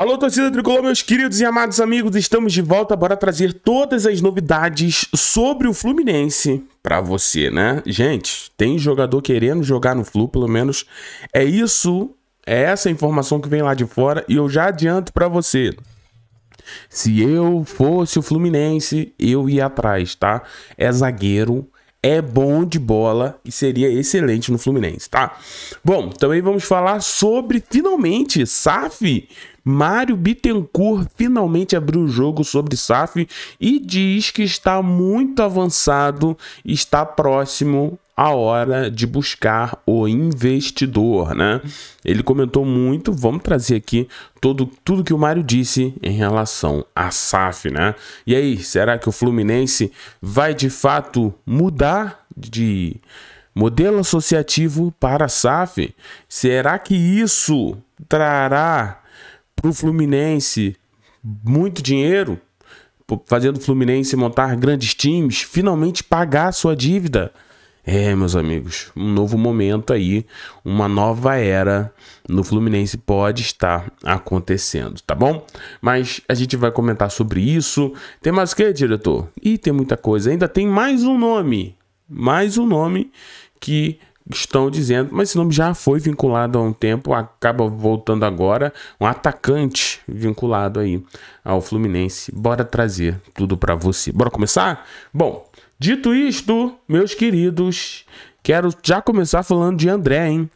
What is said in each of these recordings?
Alô, torcida tricolor, meus queridos e amados amigos, estamos de volta. Bora trazer todas as novidades sobre o Fluminense para você, né? Gente, tem jogador querendo jogar no Flu, pelo menos é isso, é essa informação que vem lá de fora e eu já adianto para você. Se eu fosse o Fluminense, eu ia atrás, tá? É zagueiro, é bom de bola e seria excelente no Fluminense, tá? Bom, também vamos falar sobre finalmente SAF. Mário Bittencourt finalmente abriu o jogo sobre SAF e diz que está muito avançado, está próximo a hora de buscar o investidor, né? Ele comentou muito, vamos trazer aqui todo, tudo que o Mário disse em relação à SAF, né? E aí, será que o Fluminense vai de fato mudar de modelo associativo para a SAF? Será que isso trará para o Fluminense muito dinheiro? Fazendo o Fluminense montar grandes times, finalmente pagar sua dívida? É, meus amigos, um novo momento aí, uma nova era no Fluminense pode estar acontecendo, tá bom? Mas a gente vai comentar sobre isso. Tem mais o que, diretor? E tem muita coisa. Ainda tem mais um nome, mais um nome que estão dizendo, mas esse nome já foi vinculado há um tempo, acaba voltando agora, um atacante vinculado aí ao Fluminense. Bora trazer tudo para você. Bora começar? Bom, Dito isto, meus queridos, quero já começar falando de André, hein?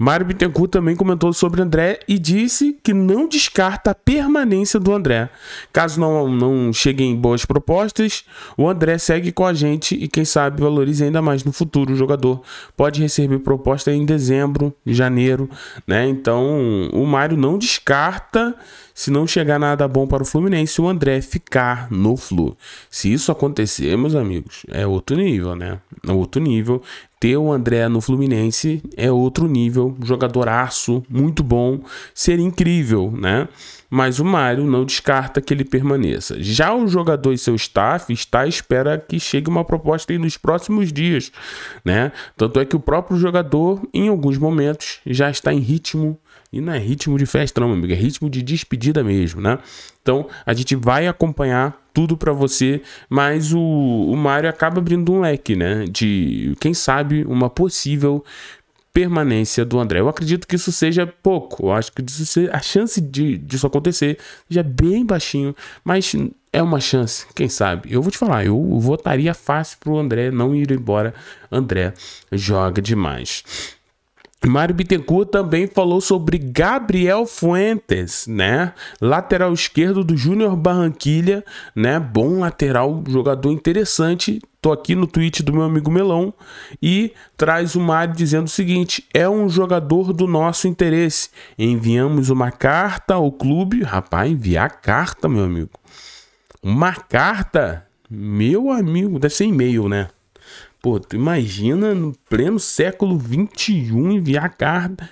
Mário Bittencourt também comentou sobre André e disse que não descarta a permanência do André. Caso não, não cheguem boas propostas, o André segue com a gente e quem sabe valorize ainda mais no futuro. O jogador pode receber proposta em dezembro, janeiro, né? Então o Mário não descarta se não chegar nada bom para o Fluminense, o André ficar no Flu. Se isso acontecer, meus amigos, é outro nível, né? É outro nível. Ter o André no Fluminense é outro nível jogador jogadoraço, muito bom, seria incrível, né? Mas o Mário não descarta que ele permaneça. Já o jogador e seu staff está à espera que chegue uma proposta nos próximos dias, né? Tanto é que o próprio jogador, em alguns momentos, já está em ritmo e não é ritmo de festa, não, meu amigo, é ritmo de despedida mesmo, né? Então a gente vai acompanhar tudo para você, mas o, o Mário acaba abrindo um leque, né? De quem sabe uma possível permanência do André. Eu acredito que isso seja pouco. Eu acho que seja, a chance de, disso acontecer já é bem baixinho, mas é uma chance, quem sabe. Eu vou te falar, eu votaria fácil pro André não ir embora. André joga demais. Mário Bittencourt também falou sobre Gabriel Fuentes, né? Lateral esquerdo do Júnior Barranquilha, né? Bom lateral, jogador interessante, Tô aqui no tweet do meu amigo Melão e traz o Mário dizendo o seguinte: é um jogador do nosso interesse. Enviamos uma carta ao clube. Rapaz, enviar carta, meu amigo. Uma carta? Meu amigo, deve ser e-mail, né? Pô, tu imagina no pleno século XXI enviar carta.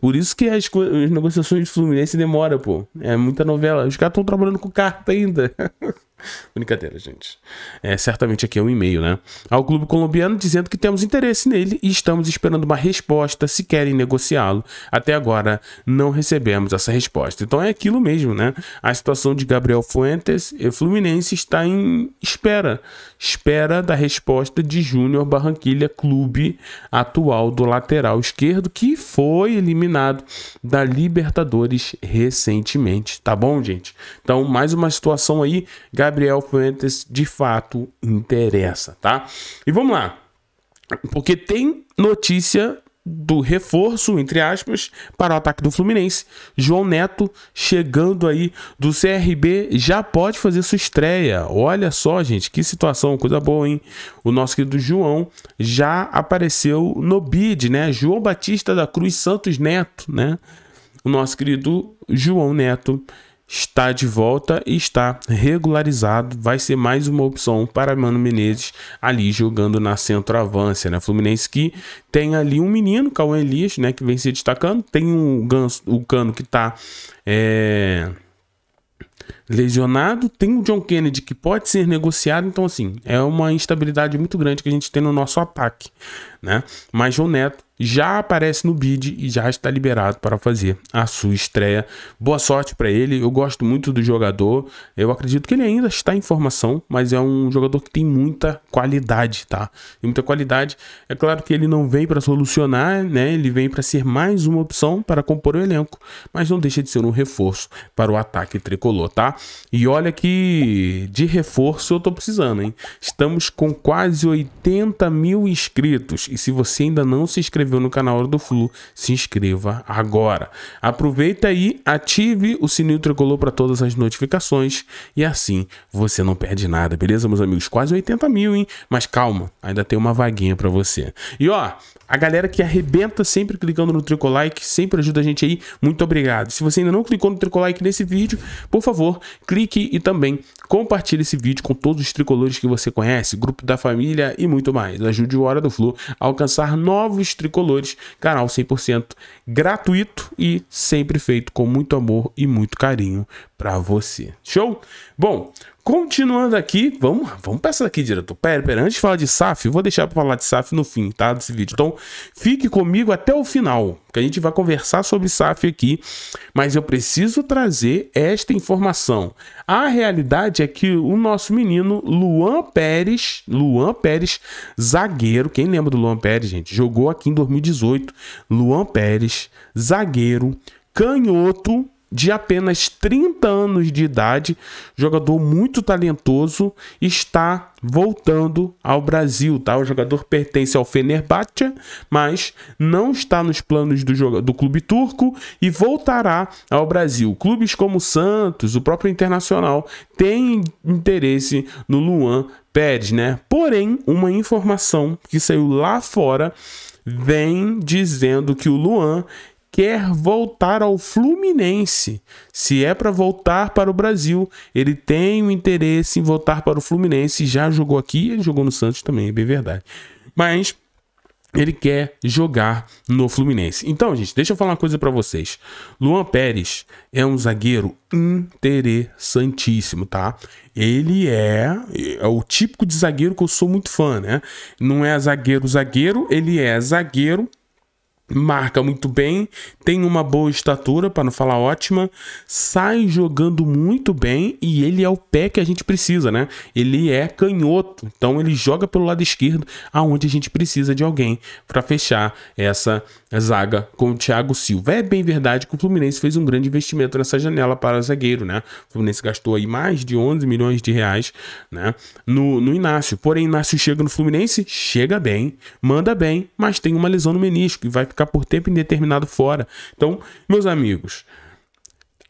Por isso que as, as negociações do Fluminense demoram, pô. É muita novela. Os caras estão trabalhando com carta ainda. Brincadeira, gente. É, certamente aqui é um e-mail, né? Ao clube colombiano dizendo que temos interesse nele e estamos esperando uma resposta se querem negociá-lo. Até agora não recebemos essa resposta. Então é aquilo mesmo, né? A situação de Gabriel Fuentes e Fluminense está em espera. Espera da resposta de Júnior Barranquilha, clube atual do lateral esquerdo, que foi eliminado da Libertadores recentemente. Tá bom, gente? Então, mais uma situação aí. Gabriel Gabriel Fuentes de fato interessa, tá? E vamos lá. Porque tem notícia do reforço, entre aspas, para o ataque do Fluminense. João Neto chegando aí do CRB já pode fazer sua estreia. Olha só, gente, que situação, coisa boa, hein? O nosso querido João já apareceu no bid, né? João Batista da Cruz Santos Neto, né? O nosso querido João Neto está de volta e está regularizado. Vai ser mais uma opção para Mano Menezes ali jogando na centroavância, né? Fluminense que tem ali um menino, Cauã Elias, né? Que vem se destacando. Tem um ganso, o Cano que está é, lesionado. Tem o John Kennedy que pode ser negociado. Então, assim, é uma instabilidade muito grande que a gente tem no nosso ataque, né? Mas o Neto já aparece no bid e já está liberado para fazer a sua estreia. Boa sorte para ele. Eu gosto muito do jogador. Eu acredito que ele ainda está em formação, mas é um jogador que tem muita qualidade, tá? Tem muita qualidade. É claro que ele não vem para solucionar, né? Ele vem para ser mais uma opção para compor o elenco, mas não deixa de ser um reforço para o ataque tricolor, tá? E olha que de reforço eu tô precisando, hein? Estamos com quase 80 mil inscritos e se você ainda não se inscreveu inscreveu no canal do Flu, se inscreva agora. Aproveita aí, ative o sininho tricolor para todas as notificações e assim você não perde nada, beleza, meus amigos? Quase 80 mil, hein? Mas calma, ainda tem uma vaguinha para você. E ó, a galera que arrebenta sempre clicando no Tricolike, sempre ajuda a gente aí, muito obrigado. Se você ainda não clicou no Tricolike nesse vídeo, por favor, clique e também compartilhe esse vídeo com todos os tricolores que você conhece, grupo da família e muito mais. Ajude o Hora do Flu a alcançar novos tricolores tricolores, canal 100% gratuito e sempre feito com muito amor e muito carinho para você. Show? Bom, Continuando aqui, vamos, vamos para essa direto. diretor. Pera, pera, antes de falar de SAF, vou deixar para falar de SAF no fim, tá? Desse vídeo. Então, fique comigo até o final, que a gente vai conversar sobre SAF aqui. Mas eu preciso trazer esta informação. A realidade é que o nosso menino Luan Pérez, Luan Pérez, zagueiro, quem lembra do Luan Pérez, gente? Jogou aqui em 2018. Luan Pérez, zagueiro, canhoto, de apenas 30 anos de idade, jogador muito talentoso, está voltando ao Brasil, tá? O jogador pertence ao Fenerbahçe, mas não está nos planos do, do clube turco e voltará ao Brasil. Clubes como Santos, o próprio Internacional, têm interesse no Luan Pérez, né? Porém, uma informação que saiu lá fora vem dizendo que o Luan quer voltar ao Fluminense. Se é para voltar para o Brasil, ele tem o um interesse em voltar para o Fluminense. Já jogou aqui, ele jogou no Santos também, é bem verdade. Mas ele quer jogar no Fluminense. Então, gente, deixa eu falar uma coisa para vocês. Luan Pérez é um zagueiro interessantíssimo, tá? Ele é, é o típico de zagueiro que eu sou muito fã, né? Não é zagueiro zagueiro, ele é zagueiro marca muito bem, tem uma boa estatura, para não falar ótima, sai jogando muito bem e ele é o pé que a gente precisa, né? Ele é canhoto, então ele joga pelo lado esquerdo, aonde a gente precisa de alguém para fechar essa zaga com o Thiago Silva. É bem verdade que o Fluminense fez um grande investimento nessa janela para zagueiro, né? O Fluminense gastou aí mais de 11 milhões de reais, né, no, no Inácio. Porém, Inácio chega no Fluminense, chega bem, manda bem, mas tem uma lesão no menisco e vai ficar por tempo indeterminado fora. Então, meus amigos,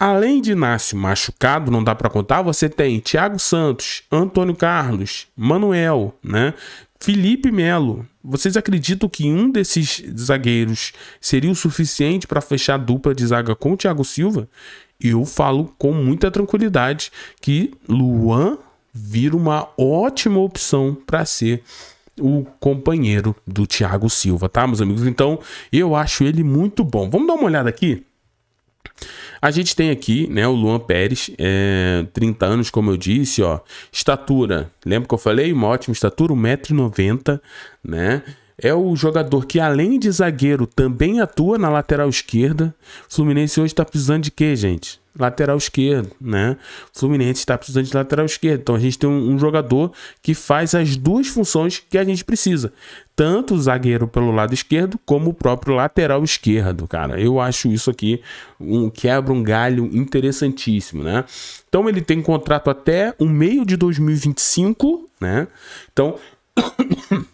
além de Inácio machucado, não dá para contar, você tem Thiago Santos, Antônio Carlos, Manuel, né? Felipe Melo. Vocês acreditam que um desses zagueiros seria o suficiente para fechar a dupla de zaga com o Thiago Silva? Eu falo com muita tranquilidade que Luan vira uma ótima opção para ser o companheiro do Thiago Silva, tá, meus amigos? Então, eu acho ele muito bom. Vamos dar uma olhada aqui? A gente tem aqui, né, o Luan Pérez, é, 30 anos, como eu disse, ó, estatura, lembra que eu falei? Uma ótima estatura, 1,90m, né? É o jogador que, além de zagueiro, também atua na lateral esquerda. Fluminense hoje tá precisando de quê, gente? lateral esquerdo, né? O Fluminense está precisando de lateral esquerdo. Então a gente tem um, um, jogador que faz as duas funções que a gente precisa. Tanto o zagueiro pelo lado esquerdo, como o próprio lateral esquerdo, cara. Eu acho isso aqui um quebra um galho interessantíssimo, né? Então ele tem contrato até o meio de 2025, né? Então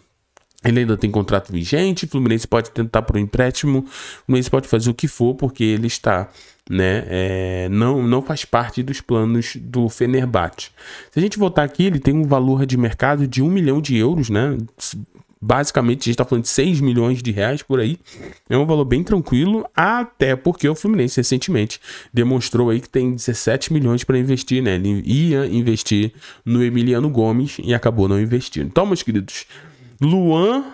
Ele ainda tem contrato vigente, o Fluminense pode tentar por um empréstimo, o Fluminense pode fazer o que for, porque ele está, né, é, não, não faz parte dos planos do Fenerbahçe. Se a gente voltar aqui, ele tem um valor de mercado de 1 milhão de euros, né, basicamente a gente está falando de 6 milhões de reais por aí. É um valor bem tranquilo, até porque o Fluminense recentemente demonstrou aí que tem 17 milhões para investir, né? Ele ia investir no Emiliano Gomes e acabou não investindo. Então, meus queridos, Luan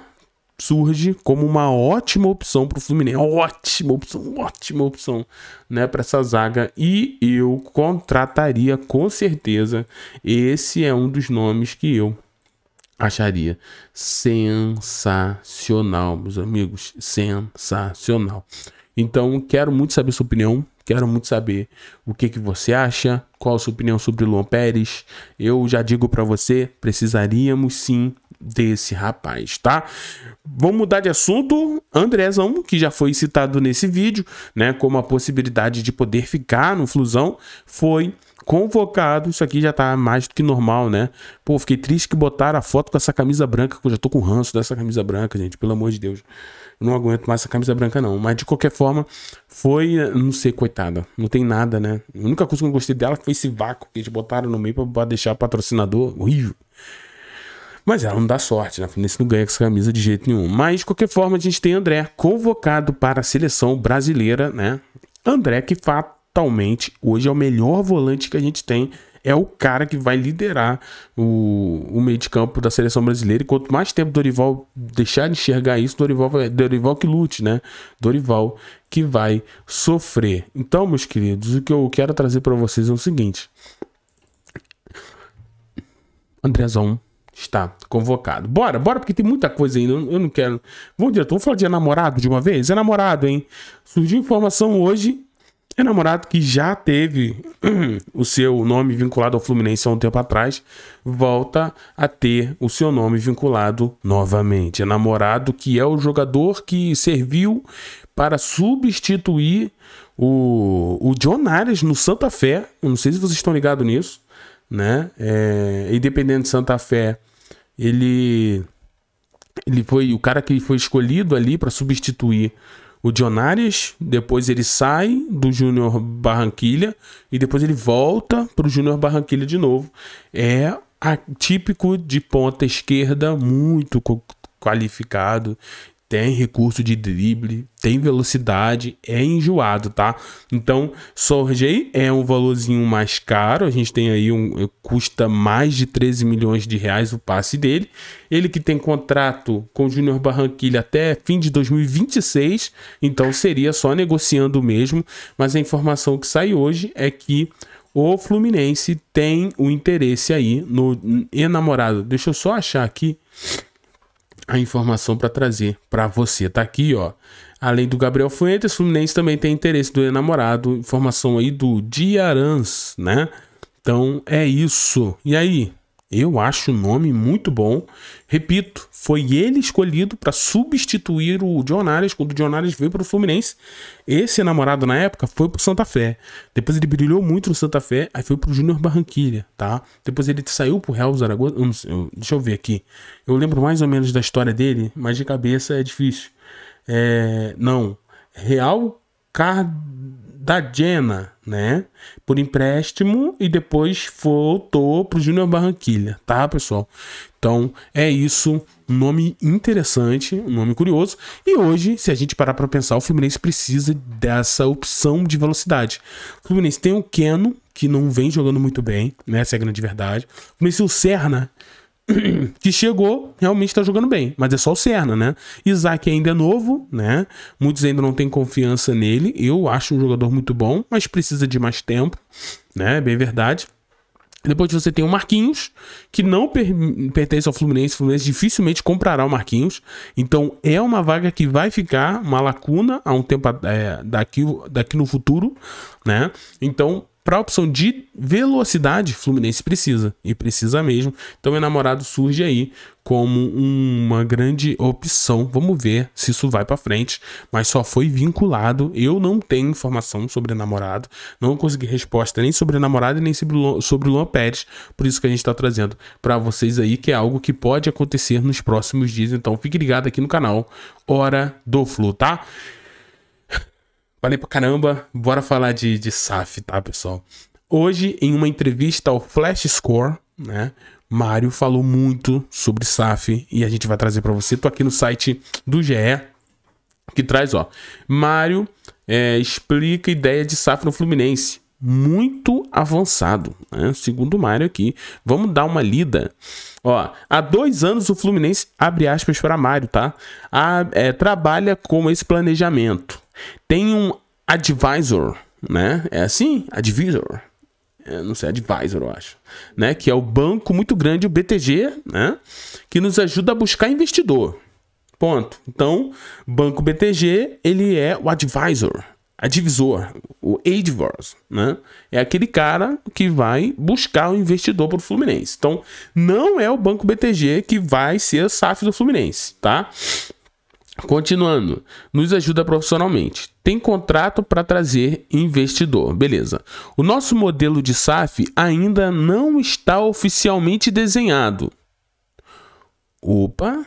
surge como uma ótima opção para o Fluminense. Ótima opção, ótima opção, né, para essa zaga. E eu contrataria com certeza. Esse é um dos nomes que eu acharia sensacional, meus amigos, sensacional. Então, quero muito saber sua opinião. Quero muito saber o que, que você acha, qual a sua opinião sobre o Luan Pérez. Eu já digo para você, precisaríamos sim desse rapaz, tá? Vamos mudar de assunto. Andrezão, que já foi citado nesse vídeo, né, como a possibilidade de poder ficar no Flusão, foi convocado. Isso aqui já tá mais do que normal, né? Pô, fiquei triste que botaram a foto com essa camisa branca, que eu já tô com ranço dessa camisa branca, gente, pelo amor de Deus não aguento mais essa camisa branca, não. Mas de qualquer forma, foi. Não sei, coitada. Não tem nada, né? A única coisa que eu gostei dela foi esse vácuo que eles botaram no meio pra deixar patrocinador. Horrível. Mas ela não dá sorte, né? Nesse não ganha com essa camisa de jeito nenhum. Mas, de qualquer forma, a gente tem André convocado para a seleção brasileira, né? André que fatalmente hoje é o melhor volante que a gente tem é o cara que vai liderar o, o meio de campo da seleção brasileira. E quanto mais tempo Dorival deixar de enxergar isso, Dorival, Dorival que lute, né? Dorival que vai sofrer. Então, meus queridos, o que eu quero trazer para vocês é o seguinte: Andrezão está convocado. Bora, bora, porque tem muita coisa ainda. Eu, eu não quero. Vamos direto, vamos falar de namorado de uma vez? É namorado, hein? Surgiu informação hoje é namorado que já teve o seu nome vinculado ao Fluminense há um tempo atrás, volta a ter o seu nome vinculado novamente. É namorado que é o jogador que serviu para substituir o, o John Ares no Santa Fé. Eu não sei se vocês estão ligados nisso, né? É, Independente Santa Fé, ele, ele foi o cara que foi escolhido ali para substituir o Jonares, depois ele sai do Júnior Barranquilha e depois ele volta para o Júnior Barranquilha de novo. É típico de ponta esquerda, muito qualificado tem recurso de drible, tem velocidade, é enjoado, tá? Então, Sorgei é um valorzinho mais caro, a gente tem aí um custa mais de 13 milhões de reais o passe dele. Ele que tem contrato com o Júnior Barranquilla até fim de 2026, então seria só negociando mesmo, mas a informação que sai hoje é que o Fluminense tem o um interesse aí no enamorado. Deixa eu só achar aqui a informação para trazer para você. Tá aqui, ó. Além do Gabriel Fuentes, Fluminense também tem interesse do namorado, informação aí do Diarans, né? Então é isso. E aí, eu acho o nome muito bom. Repito, foi ele escolhido para substituir o Dionares quando o Dionares veio para o Fluminense. Esse namorado na época foi para o Santa Fé. Depois ele brilhou muito no Santa Fé, aí foi para o Júnior Barranquilha, tá? Depois ele saiu para o Real Zaragoza. Deixa eu ver aqui. Eu lembro mais ou menos da história dele, mas de cabeça é difícil. É, não, Real Card da Jena, né? Por empréstimo e depois voltou pro Júnior Barranquilha, tá, pessoal? Então é isso, nome interessante, nome curioso. E hoje, se a gente parar para pensar, o Fluminense precisa dessa opção de velocidade. O Fluminense tem o Keno, que não vem jogando muito bem, né? Essa é a grande verdade. O Fluminense o Serna, que chegou, realmente está jogando bem, mas é só o Serna, né? Isaac ainda é novo, né? Muitos ainda não têm confiança nele. Eu acho um jogador muito bom, mas precisa de mais tempo, né? É bem verdade. Depois você tem o Marquinhos, que não per pertence ao Fluminense. O Fluminense dificilmente comprará o Marquinhos. Então é uma vaga que vai ficar uma lacuna há um tempo é, daqui, daqui no futuro, né? Então para a opção de velocidade, Fluminense precisa, e precisa mesmo. Então, meu namorado surge aí como uma grande opção. Vamos ver se isso vai para frente, mas só foi vinculado. Eu não tenho informação sobre namorado, não consegui resposta nem sobre namorado nem sobre o Luan Pérez, por isso que a gente está trazendo para vocês aí que é algo que pode acontecer nos próximos dias. Então, fique ligado aqui no canal Hora do Flu, tá? Falei pra caramba, bora falar de, de SAF, tá, pessoal? Hoje, em uma entrevista ao Flash Score, né? Mário falou muito sobre SAF e a gente vai trazer para você. Tô aqui no site do GE, que traz, ó. Mário é, explica ideia de SAF no Fluminense. Muito avançado, né? segundo o Mário aqui. Vamos dar uma lida. Ó, há dois anos o Fluminense, abre aspas para Mário, tá? A, ah, é, trabalha com esse planejamento tem um advisor, né? É assim? Advisor. Eu é, não sei, advisor, eu acho. Né? Que é o banco muito grande, o BTG, né? Que nos ajuda a buscar investidor. Ponto. Então, banco BTG, ele é o advisor, advisor, o advisor, né? É aquele cara que vai buscar o investidor para o Fluminense. Então, não é o Banco BTG que vai ser a SAF do Fluminense, tá? Continuando, nos ajuda profissionalmente. Tem contrato para trazer investidor, beleza. O nosso modelo de SAF ainda não está oficialmente desenhado. Opa,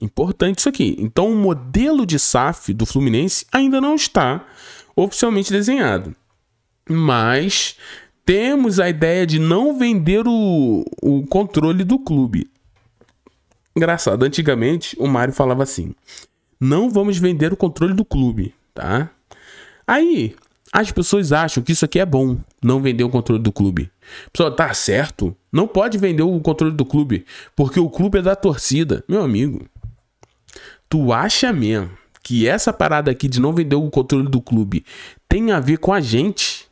importante isso aqui. Então, o modelo de SAF do Fluminense ainda não está oficialmente desenhado. Mas temos a ideia de não vender o, o controle do clube. Engraçado, antigamente o Mário falava assim: não vamos vender o controle do clube, tá? Aí, as pessoas acham que isso aqui é bom, não vender o controle do clube. Pessoal, tá certo? Não pode vender o controle do clube, porque o clube é da torcida. Meu amigo, tu acha mesmo que essa parada aqui de não vender o controle do clube tem a ver com a gente?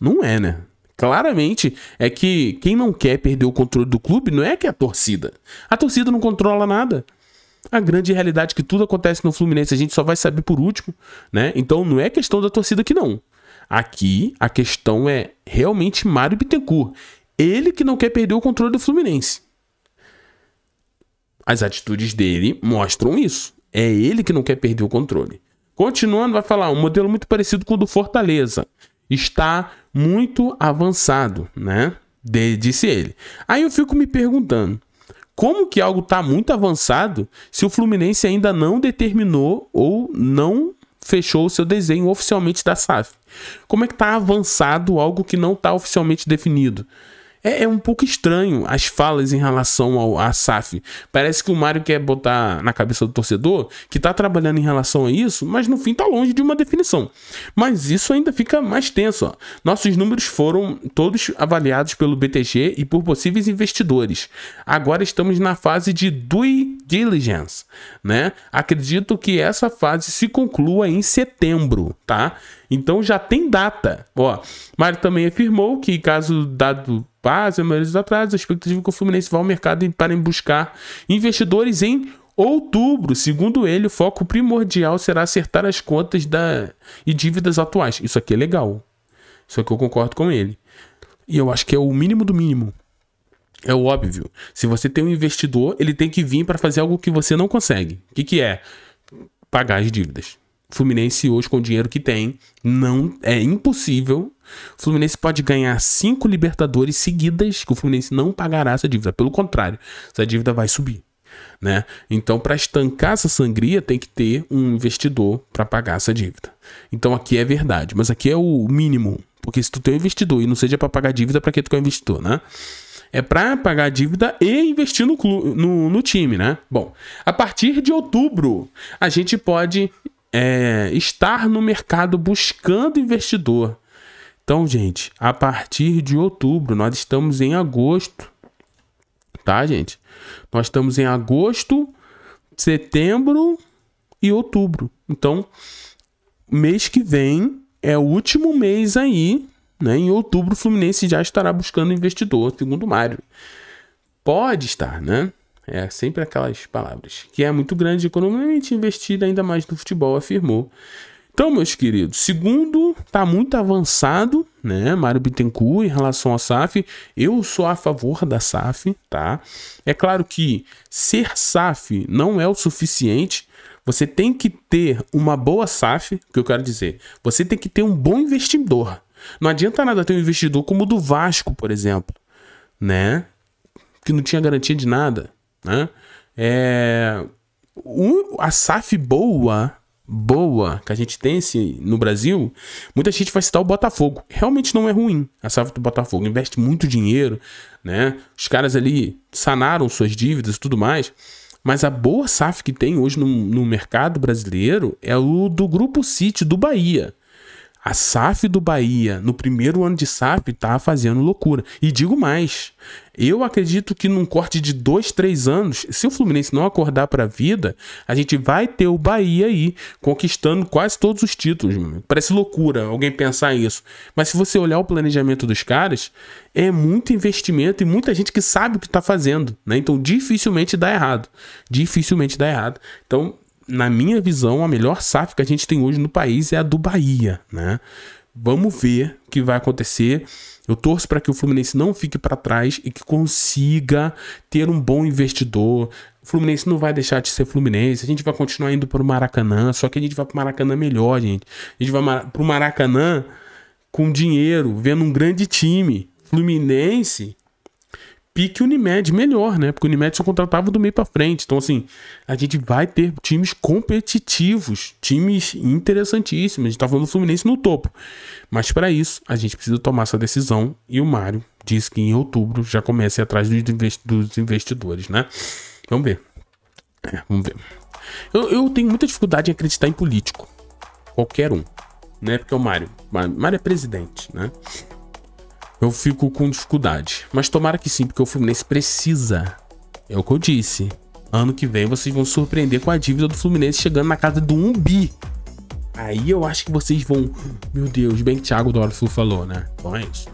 Não é, né? Claramente é que quem não quer perder o controle do clube não é que é a torcida. A torcida não controla nada a grande realidade que tudo acontece no Fluminense, a gente só vai saber por último, né? Então não é questão da torcida que não. Aqui a questão é realmente Mário Bittencourt. Ele que não quer perder o controle do Fluminense. As atitudes dele mostram isso. É ele que não quer perder o controle. Continuando, vai falar um modelo muito parecido com o do Fortaleza. Está muito avançado, né? De, disse ele. Aí eu fico me perguntando: como que algo está muito avançado se o Fluminense ainda não determinou ou não fechou o seu desenho oficialmente da SAF? Como é que está avançado algo que não está oficialmente definido? é, é, um pouco estranho as falas em relação ao a SAF. Parece que o Mário quer botar na cabeça do torcedor que tá trabalhando em relação a isso, mas no fim tá longe de uma definição. Mas isso ainda fica mais tenso. Ó. Nossos números foram todos avaliados pelo BTG e por possíveis investidores. Agora estamos na fase de due diligence, né? Acredito que essa fase se conclua em setembro, tá? Então já tem data. Ó, Mário também afirmou que caso dado quase a maioria dos a expectativa é que o Fluminense vá ao mercado para buscar investidores em outubro. Segundo ele, o foco primordial será acertar as contas da... e dívidas atuais. Isso aqui é legal. Isso aqui eu concordo com ele. E eu acho que é o mínimo do mínimo. É o óbvio. Se você tem um investidor, ele tem que vir para fazer algo que você não consegue. O que, que é? Pagar as dívidas. Fluminense hoje, com o dinheiro que tem, não é impossível o Fluminense pode ganhar cinco Libertadores seguidas, que o Fluminense não pagará essa dívida. Pelo contrário, essa dívida vai subir. Né? Então, para estancar essa sangria, tem que ter um investidor para pagar essa dívida. Então, aqui é verdade, mas aqui é o mínimo. Porque se tu tem um investidor e não seja para pagar dívida, para que tu quer um investidor, né? É para pagar a dívida e investir no, clube, no, no, time, né? Bom, a partir de outubro, a gente pode é, estar no mercado buscando investidor. Então, gente, a partir de outubro, nós estamos em agosto, tá, gente? Nós estamos em agosto, setembro e outubro. Então, mês que vem é o último mês aí, né? Em outubro, o Fluminense já estará buscando investidor, segundo o Mário. Pode estar, né? É sempre aquelas palavras. Que é muito grande economicamente investida, ainda mais no futebol, afirmou. Então, meus queridos, segundo, tá muito avançado, né, Mário Bittencourt em relação à SAF. Eu sou a favor da SAF, tá? É claro que ser SAF não é o suficiente. Você tem que ter uma boa SAF, o que eu quero dizer. Você tem que ter um bom investidor. Não adianta nada ter um investidor como o do Vasco, por exemplo, né? Que não tinha garantia de nada, né? É... O, a SAF boa boa que a gente tem esse, no Brasil, muita gente vai citar o Botafogo. Realmente não é ruim a safra do Botafogo. Investe muito dinheiro, né? Os caras ali sanaram suas dívidas e tudo mais. Mas a boa SAF que tem hoje no, no mercado brasileiro é o do Grupo City do Bahia. A SAF do Bahia, no primeiro ano de SAF, tá fazendo loucura. E digo mais, eu acredito que num corte de dois, três anos, se o Fluminense não acordar para a vida, a gente vai ter o Bahia aí conquistando quase todos os títulos. Parece loucura alguém pensar isso. Mas se você olhar o planejamento dos caras, é muito investimento e muita gente que sabe o que está fazendo. Né? Então dificilmente dá errado. Dificilmente dá errado. Então na minha visão, a melhor SAF que a gente tem hoje no país é a do Bahia, né? Vamos ver o que vai acontecer. Eu torço para que o Fluminense não fique para trás e que consiga ter um bom investidor. O Fluminense não vai deixar de ser Fluminense. A gente vai continuar indo para o Maracanã, só que a gente vai para o Maracanã melhor, gente. A gente vai para o Maracanã com dinheiro, vendo um grande time. Fluminense pique Unimed melhor, né? Porque o Unimed só contratava do meio para frente. Então, assim, a gente vai ter times competitivos, times interessantíssimos. A gente tá falando do Fluminense no topo. Mas para isso, a gente precisa tomar essa decisão. E o Mário disse que em outubro já começa a ir atrás dos investidores, né? Vamos ver. É, vamos ver. Eu, eu tenho muita dificuldade em acreditar em político. Qualquer um. Né? Porque o Mário. Mário é presidente, né? eu fico com dificuldade. Mas tomara que sim, porque o Fluminense precisa. É o que eu disse. Ano que vem vocês vão surpreender com a dívida do Fluminense chegando na casa do Umbi. bi. Aí eu acho que vocês vão. Meu Deus, bem que Thiago do Flu falou, né? Então é isso.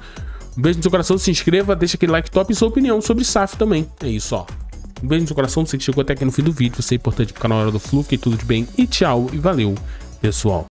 Um beijo no seu coração, se inscreva, deixa aquele like top e sua opinião sobre SAF também. É isso, ó. Um beijo no seu coração, você que chegou até aqui no fim do vídeo. Você é importante pro canal Hora do Flu, tudo de bem e tchau e valeu, pessoal.